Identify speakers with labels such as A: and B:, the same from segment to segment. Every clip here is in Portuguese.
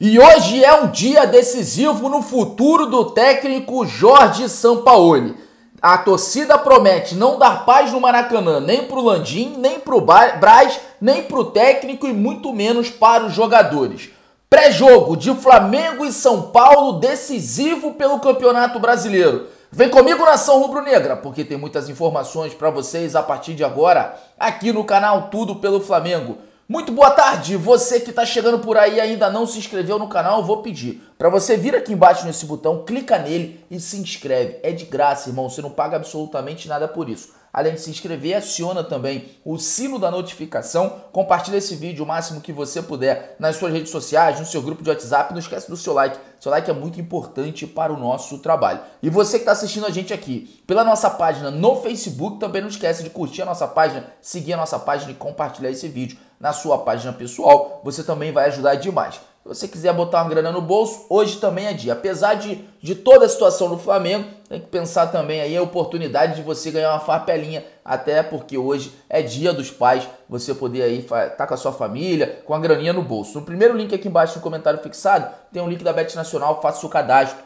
A: E hoje é um dia decisivo no futuro do técnico Jorge Sampaoli. A torcida promete não dar paz no Maracanã, nem pro Landim, nem pro Braz, nem pro técnico e muito menos para os jogadores. Pré-jogo de Flamengo e São Paulo decisivo pelo Campeonato Brasileiro. Vem comigo na Ação rubro-negra, porque tem muitas informações para vocês a partir de agora aqui no canal Tudo pelo Flamengo. Muito boa tarde, você que está chegando por aí e ainda não se inscreveu no canal, eu vou pedir para você vir aqui embaixo nesse botão, clica nele e se inscreve. É de graça, irmão, você não paga absolutamente nada por isso. Além de se inscrever, aciona também o sino da notificação, compartilha esse vídeo o máximo que você puder nas suas redes sociais, no seu grupo de WhatsApp, não esquece do seu like. Seu like é muito importante para o nosso trabalho. E você que está assistindo a gente aqui pela nossa página no Facebook, também não esquece de curtir a nossa página, seguir a nossa página e compartilhar esse vídeo na sua página pessoal, você também vai ajudar demais. Se você quiser botar uma grana no bolso, hoje também é dia. Apesar de, de toda a situação no Flamengo, tem que pensar também aí a oportunidade de você ganhar uma farpelinha, até porque hoje é dia dos pais, você poder aí estar tá com a sua família, com a graninha no bolso. No primeiro link aqui embaixo no comentário fixado, tem um link da Bet Nacional, faça o cadastro.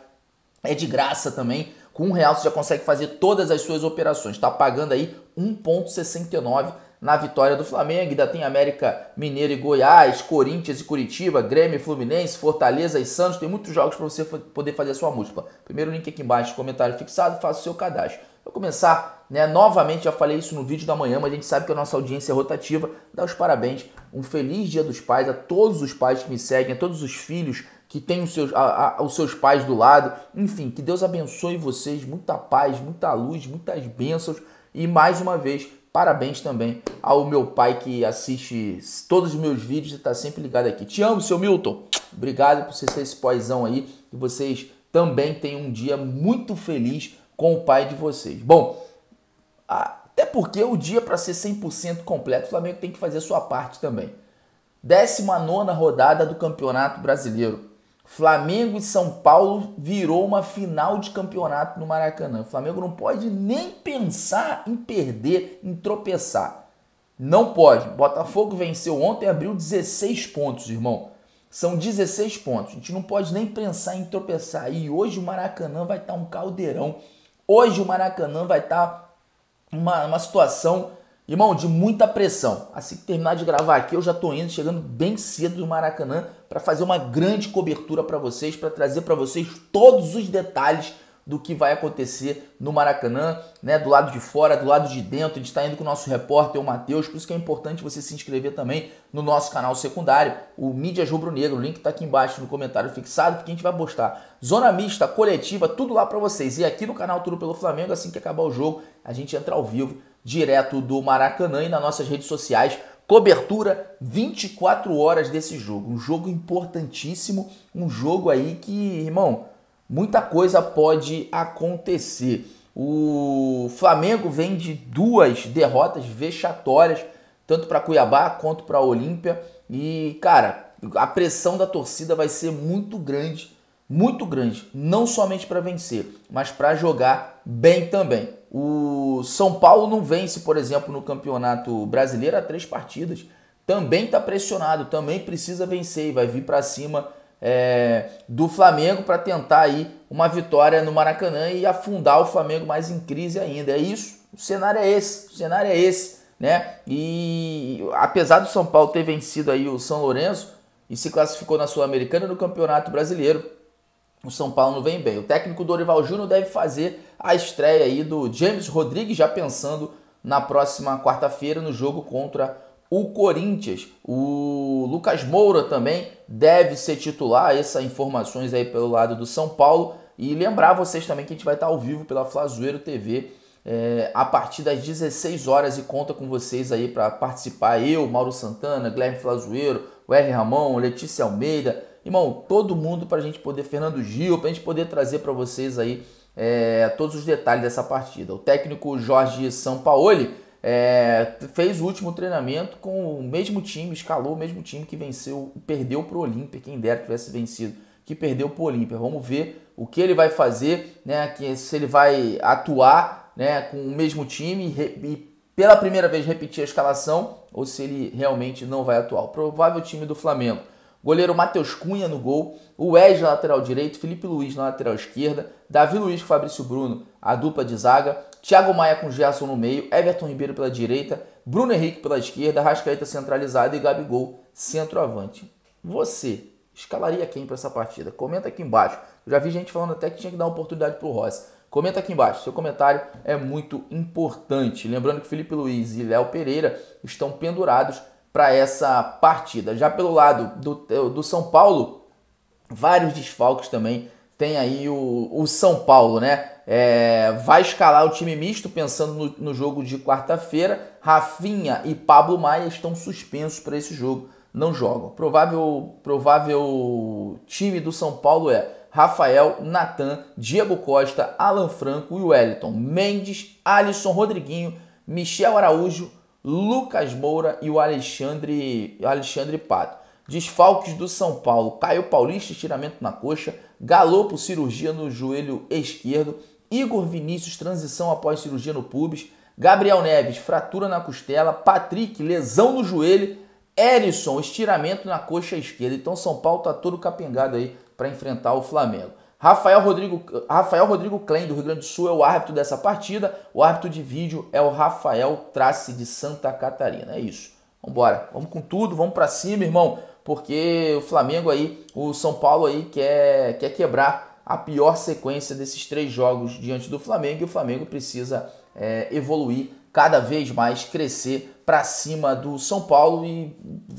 A: É de graça também. Com um real você já consegue fazer todas as suas operações. Está pagando aí 1,69 na vitória do Flamengo. Ainda tem América Mineiro e Goiás, Corinthians e Curitiba, Grêmio e Fluminense, Fortaleza e Santos. Tem muitos jogos para você poder fazer a sua múltipla. Primeiro link aqui embaixo, comentário fixado, faça o seu cadastro. Vou começar, né? Novamente, já falei isso no vídeo da manhã, mas a gente sabe que a nossa audiência é rotativa. Dá os parabéns. Um feliz dia dos pais a todos os pais que me seguem, a todos os filhos que têm os seus, a, a, os seus pais do lado. Enfim, que Deus abençoe vocês. Muita paz, muita luz, muitas bênçãos. E mais uma vez, Parabéns também ao meu pai que assiste todos os meus vídeos e está sempre ligado aqui. Te amo, seu Milton. Obrigado por você ser esse paizão aí. E vocês também tenham um dia muito feliz com o pai de vocês. Bom, até porque o dia para ser 100% completo, o Flamengo tem que fazer a sua parte também. 19 nona rodada do Campeonato Brasileiro. Flamengo e São Paulo virou uma final de campeonato no Maracanã. O Flamengo não pode nem pensar em perder, em tropeçar. Não pode. Botafogo venceu ontem e abriu 16 pontos, irmão. São 16 pontos. A gente não pode nem pensar em tropeçar. E hoje o Maracanã vai estar tá um caldeirão. Hoje o Maracanã vai estar tá uma, uma situação Irmão, de muita pressão. Assim que terminar de gravar aqui, eu já estou indo, chegando bem cedo do Maracanã para fazer uma grande cobertura para vocês, para trazer para vocês todos os detalhes do que vai acontecer no Maracanã, né? Do lado de fora, do lado de dentro. A gente está indo com o nosso repórter, o Matheus, por isso que é importante você se inscrever também no nosso canal secundário, o Mídias Rubro Negro. O link está aqui embaixo no comentário fixado, porque a gente vai postar zona mista, coletiva, tudo lá para vocês. E aqui no canal Tudo pelo Flamengo, assim que acabar o jogo, a gente entra ao vivo, direto do Maracanã e nas nossas redes sociais cobertura 24 horas desse jogo. Um jogo importantíssimo, um jogo aí que, irmão, muita coisa pode acontecer. O Flamengo vem de duas derrotas vexatórias, tanto para Cuiabá quanto para a Olímpia. E, cara, a pressão da torcida vai ser muito grande, muito grande, não somente para vencer, mas para jogar bem também. O São Paulo não vence, por exemplo, no Campeonato Brasileiro há três partidas. Também está pressionado, também precisa vencer e vai vir para cima é, do Flamengo para tentar aí uma vitória no Maracanã e afundar o Flamengo mais em crise ainda. É isso, o cenário é esse, o cenário é esse, né? E apesar do São Paulo ter vencido aí o São Lourenço e se classificou na Sul-Americana no Campeonato Brasileiro, o São Paulo não vem bem. O técnico Dorival Júnior deve fazer a estreia aí do James Rodrigues já pensando na próxima quarta-feira no jogo contra o Corinthians. O Lucas Moura também deve ser titular, essas informações aí pelo lado do São Paulo. E lembrar vocês também que a gente vai estar ao vivo pela Flazueiro TV é, a partir das 16 horas e conta com vocês aí para participar. Eu, Mauro Santana, Guilherme Flazueiro, o R. Ramon, Letícia Almeida, irmão, todo mundo para a gente poder, Fernando Gil, para a gente poder trazer para vocês aí é, todos os detalhes dessa partida. O técnico Jorge Sampaoli é, fez o último treinamento com o mesmo time, escalou o mesmo time que venceu, perdeu para o Olímpia, quem dera que tivesse vencido, que perdeu para o Olímpia. Vamos ver o que ele vai fazer, né, que, se ele vai atuar né, com o mesmo time e pela primeira vez repetir a escalação ou se ele realmente não vai atuar. O provável time do Flamengo. Goleiro Matheus Cunha no gol, o Wes na lateral direito, Felipe Luiz na lateral esquerda, Davi Luiz com Fabrício Bruno, a dupla de zaga, Thiago Maia com Gerson no meio, Everton Ribeiro pela direita, Bruno Henrique pela esquerda, Rascaeta centralizado e Gabigol centroavante. Você escalaria quem para essa partida? Comenta aqui embaixo. Eu já vi gente falando até que tinha que dar uma oportunidade para o Rossi. Comenta aqui embaixo, seu comentário é muito importante. Lembrando que Felipe Luiz e Léo Pereira estão pendurados para essa partida. Já pelo lado do, do São Paulo, vários desfalques também. Tem aí o, o São Paulo, né? É, vai escalar o time misto pensando no, no jogo de quarta-feira. Rafinha e Pablo Maia estão suspensos para esse jogo, não jogam. Provável, provável time do São Paulo é Rafael, Natan, Diego Costa, Alan Franco e Wellington, Mendes, Alisson, Rodriguinho, Michel Araújo, Lucas Moura e o Alexandre, Alexandre Pato. Desfalques do São Paulo: Caio Paulista, estiramento na coxa, Galo por cirurgia no joelho esquerdo, Igor Vinícius, transição após cirurgia no pubis. Gabriel Neves, fratura na costela. Patrick, lesão no joelho. Erisson, estiramento na coxa esquerda. Então São Paulo está todo capengado aí para enfrentar o Flamengo. Rafael Rodrigo, Rafael Rodrigo Klein, do Rio Grande do Sul, é o árbitro dessa partida. O árbitro de vídeo é o Rafael Trace, de Santa Catarina. É isso. Vambora. Vamos com tudo, vamos para cima, irmão. Porque o Flamengo aí, o São Paulo aí quer, quer quebrar a pior sequência desses três jogos diante do Flamengo e o Flamengo precisa é, evoluir cada vez mais, crescer para cima do São Paulo e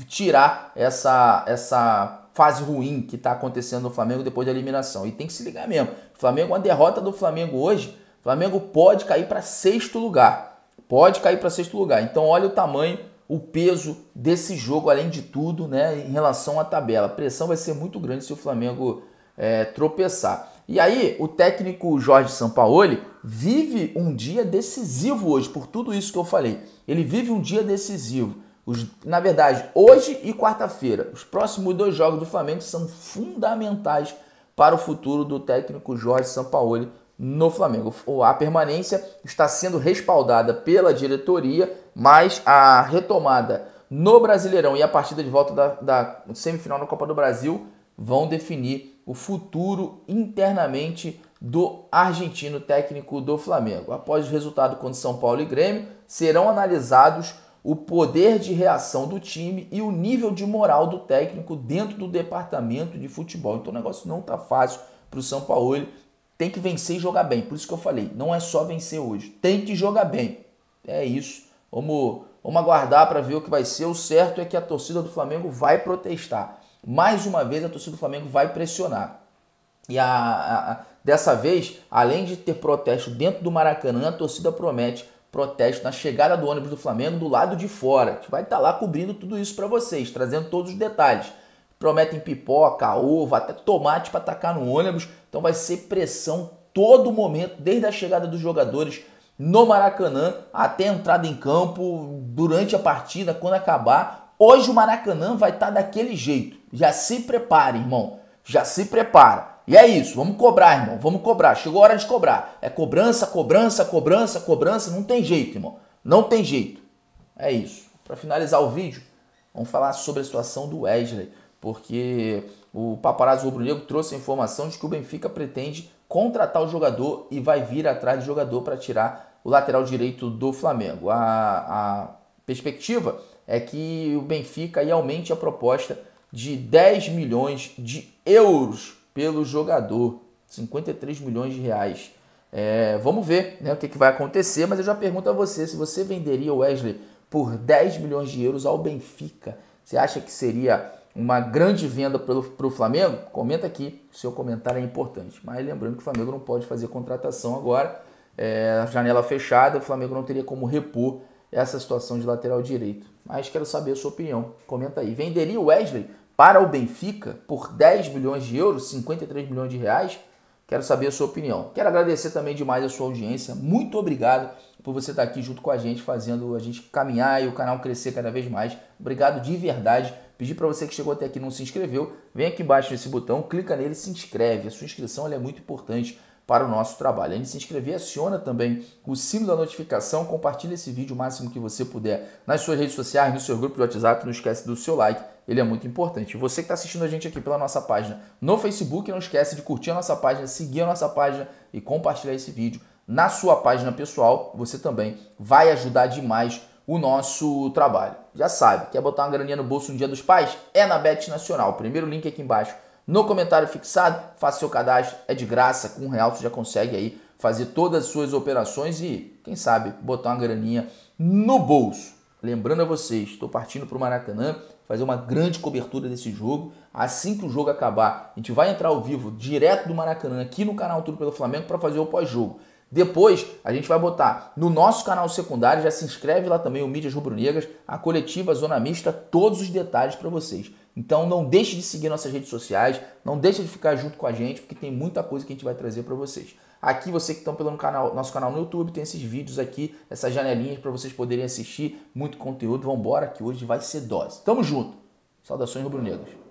A: tirar essa, essa fase ruim que está acontecendo no Flamengo depois da eliminação. E tem que se ligar mesmo. Flamengo, a derrota do Flamengo hoje, Flamengo pode cair para sexto lugar. Pode cair para sexto lugar. Então olha o tamanho, o peso desse jogo, além de tudo, né, em relação à tabela. A pressão vai ser muito grande se o Flamengo é, tropeçar. E aí, o técnico Jorge Sampaoli vive um dia decisivo hoje, por tudo isso que eu falei. Ele vive um dia decisivo. Os, na verdade, hoje e quarta-feira, os próximos dois jogos do Flamengo são fundamentais para o futuro do técnico Jorge Sampaoli no Flamengo. A permanência está sendo respaldada pela diretoria, mas a retomada no Brasileirão e a partida de volta da, da semifinal na Copa do Brasil vão definir o futuro internamente do argentino técnico do Flamengo. Após o resultado contra São Paulo e Grêmio, serão analisados o poder de reação do time e o nível de moral do técnico dentro do departamento de futebol. Então o negócio não está fácil para o São Paulo. Ele tem que vencer e jogar bem. Por isso que eu falei, não é só vencer hoje, tem que jogar bem. É isso. Vamos, vamos aguardar para ver o que vai ser. O certo é que a torcida do Flamengo vai protestar mais uma vez a torcida do Flamengo vai pressionar. E a, a, a, dessa vez, além de ter protesto dentro do Maracanã, a torcida promete protesto na chegada do ônibus do Flamengo do lado de fora. que vai estar tá lá cobrindo tudo isso para vocês, trazendo todos os detalhes. Prometem pipoca, ovo, até tomate para atacar no ônibus. Então vai ser pressão todo momento, desde a chegada dos jogadores no Maracanã até a entrada em campo, durante a partida, quando acabar, Hoje o Maracanã vai estar tá daquele jeito. Já se prepare, irmão. Já se prepara. E é isso, vamos cobrar, irmão. Vamos cobrar. Chegou a hora de cobrar. É cobrança, cobrança, cobrança, cobrança. Não tem jeito, irmão. Não tem jeito. É isso. Para finalizar o vídeo, vamos falar sobre a situação do Wesley, porque o paparazzo rubro-negro trouxe a informação de que o Benfica pretende contratar o jogador e vai vir atrás do jogador para tirar o lateral direito do Flamengo. A, a perspectiva é que o Benfica aí aumente a proposta de 10 milhões de euros pelo jogador, 53 milhões de reais. É, vamos ver né, o que, que vai acontecer, mas eu já pergunto a você se você venderia o Wesley por 10 milhões de euros ao Benfica. Você acha que seria uma grande venda para o Flamengo? Comenta aqui, seu comentário é importante. Mas lembrando que o Flamengo não pode fazer contratação agora, é, janela fechada, o Flamengo não teria como repor essa situação de lateral direito. Mas quero saber a sua opinião. Comenta aí. Venderia o Wesley para o Benfica por 10 milhões de euros, 53 milhões de reais? Quero saber a sua opinião. Quero agradecer também demais a sua audiência. Muito obrigado por você estar aqui junto com a gente, fazendo a gente caminhar e o canal crescer cada vez mais. Obrigado de verdade. Pedi para você que chegou até aqui e não se inscreveu, vem aqui embaixo nesse botão, clica nele e se inscreve. A sua inscrição é muito importante para o nosso trabalho. Além de se inscrever, aciona também o sino da notificação, compartilha esse vídeo o máximo que você puder nas suas redes sociais, no seu grupo de WhatsApp, não esquece do seu like, ele é muito importante. Você que está assistindo a gente aqui pela nossa página no Facebook, não esquece de curtir a nossa página, seguir a nossa página e compartilhar esse vídeo na sua página pessoal, você também vai ajudar demais o nosso trabalho. Já sabe, quer botar uma graninha no bolso no dia dos pais? É na Bet Nacional. Primeiro link aqui embaixo no comentário fixado, faça seu cadastro, é de graça, com um real você já consegue aí fazer todas as suas operações e, quem sabe, botar uma graninha no bolso. Lembrando a vocês, estou partindo para o Maracanã, fazer uma grande cobertura desse jogo. Assim que o jogo acabar, a gente vai entrar ao vivo direto do Maracanã aqui no canal Tudo pelo Flamengo para fazer o pós-jogo. Depois, a gente vai botar no nosso canal secundário, já se inscreve lá também o Mídias Rubro Negras, a coletiva Zona Mista, todos os detalhes para vocês. Então não deixe de seguir nossas redes sociais, não deixe de ficar junto com a gente, porque tem muita coisa que a gente vai trazer para vocês. Aqui você que estão tá pelo canal, nosso canal no YouTube, tem esses vídeos aqui, essas janelinhas para vocês poderem assistir, muito conteúdo. Vamos embora que hoje vai ser dose. Tamo junto. Saudações rubro-negras.